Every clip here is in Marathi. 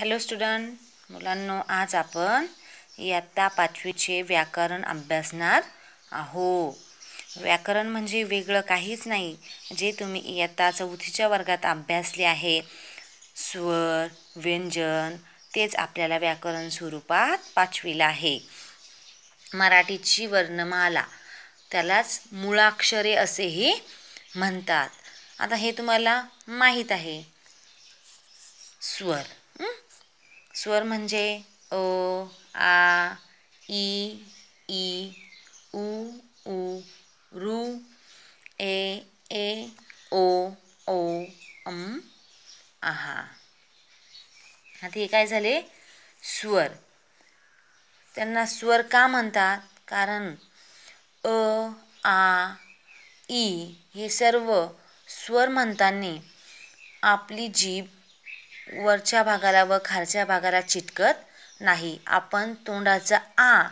हॅलो स्टुडंट मुलांनो आज आपण इयत्ता पाचवीचे व्याकरण अभ्यासणार आहो व्याकरण म्हणजे वेगळं काहीच नाही जे तुम्ही इयत्ता चौथीच्या वर्गात अभ्यासले आहे स्वर व्यंजन तेच आपल्याला व्याकरण स्वरूपात पाचवीला आहे मराठीची वर्णमाला त्यालाच मुळाक्षरे असेही म्हणतात आता हे तुम्हाला माहीत आहे स्वर स्वर म्हणजे अ आ इ ई उ ऊ रु ए ए ओ ओ अम आहा आता हे काय झाले स्वर त्यांना स्वर का म्हणतात कारण अ आ ई हे सर्व स्वर म्हणताना आपली जीभ वरच्या भागाला व खालच्या भागाला चिटकत नाही आपण तोंडाचा आ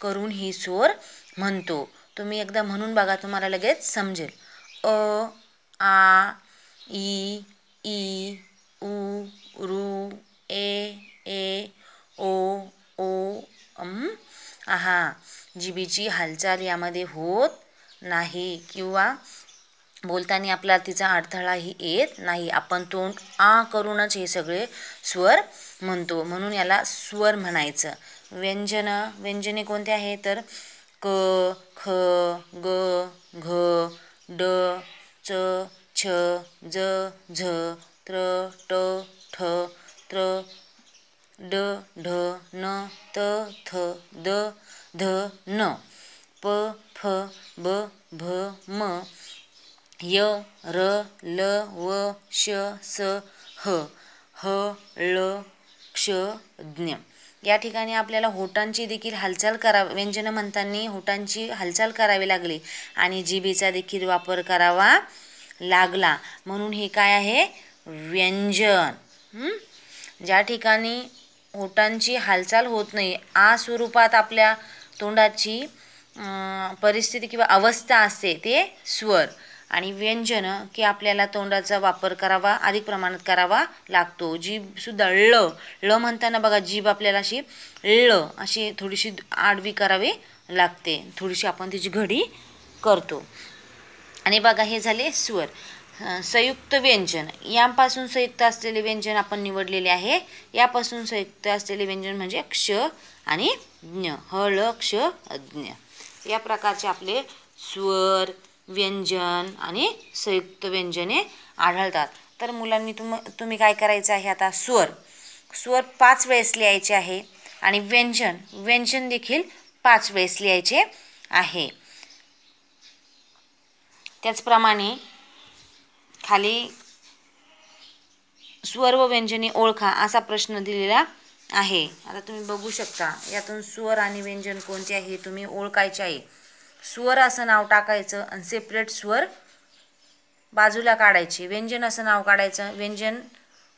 करून ही स्वर म्हणतो तुम्ही एकदा म्हणून बघा तुम्हाला लगेच समजेल अ आ ई ई उ रू ए ए ओ ओ अम आहा जिबीची हालचाल यामध्ये होत नाही किंवा बोलताना आपल्याला तिचा अडथळाही येत नाही आपण तोंड आ करूनच हे सगळे स्वर म्हणतो म्हणून याला स्वर म्हणायचं व्यंजन व्यंजने कोणते आहे तर क ख ग घ ड च छ ज झ त्र ट ठ त्र ड ढ न त थ द ध न प फ ब भ म य र ल व श स ह ह ळ क्ष ज्ञ या ठिकाणी आपल्याला होटांची देखील हालचाल करा व्यंजन म्हणताना होटांची हालचाल करावी लागली आणि जिभेचा देखील वापर करावा लागला म्हणून हे काय आहे व्यंजन ज्या ठिकाणी होटांची हालचाल होत नाही आ स्वरूपात आपल्या तोंडाची परिस्थिती किंवा अवस्था असते ते स्वर आणि व्यंजनं की आपल्याला तोंडाचा वापर करावा अधिक प्रमाणात करावा लागतो जीभसुद्धा ळ ळ म्हणताना बघा जीभ आपल्याला अशी ळ अशी थोडीशी आडवी करावी लागते थोडीशी आपण त्याची घडी करतो आणि बघा हे झाले स्वर संयुक्त व्यंजन यापासून संयुक्त असलेले व्यंजन आपण निवडलेले आहे यापासून संयुक्त असलेले व्यंजन म्हणजे क्ष आणि ज्ञ हळ क्ष ज्ञ या प्रकारचे आपले स्वर व्यंजन आणि संयुक्त व्यंजने आढळतात तर मुलांनी तुम तुम्ही काय करायचं आहे आता स्वर स्वर पाच वेळेस लिहायचे आहे आणि व्यंजन व्यंजन देखील पाच वेळेस लिहायचे आहे त्याचप्रमाणे खाली स्वर व व्यंजने ओळखा असा प्रश्न दिलेला आहे आता तुम्ही बघू शकता यातून स्वर आणि व्यंजन कोणते आहे तुम्ही ओळखायचे आहे स्वर असं नाव टाकायचं आणि सेपरेट स्वर बाजूला काढायचे व्यंजन असं नाव काढायचं व्यंजन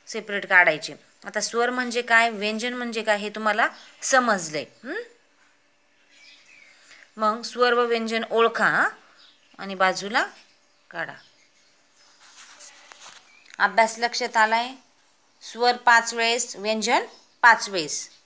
सेपरेट काढायचे आता स्वर म्हणजे काय व्यंजन म्हणजे काय हे तुम्हाला समजले मग स्वर व व्यंजन ओळखा आणि बाजूला काढा अभ्यास लक्षात आलाय स्वर पाच वेळेस व्यंजन पाच वेळेस